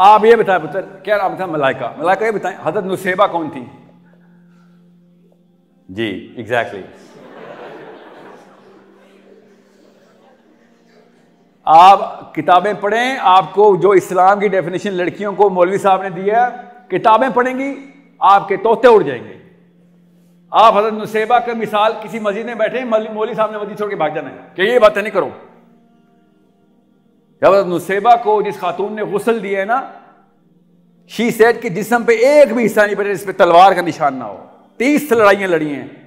आप ये बताए पुत्र क्या नाम था मलाइका मलाइका ये बताएं हजरत नुसेबा कौन थी जी एग्जैक्टली exactly. आप किताबें पढ़ें आपको जो इस्लाम की डेफिनेशन लड़कियों को मौलवी साहब ने दिया किताबें पढ़ेंगी आपके तोते उड़ जाएंगे आप हजरत नुसेबा का मिसाल किसी मस्जिद में बैठे मौलवी साहब ने मस्जिद छोड़ के भाग जाना है कि ये बातें नहीं करो जब नुसेबा को जिस खातून ने गसल दिया है ना शी सेट के जिसम पे एक भी हिस्सा नहीं बचे जिस पर तलवार का निशान ना हो तीस लड़ाइयां लड़ी हैं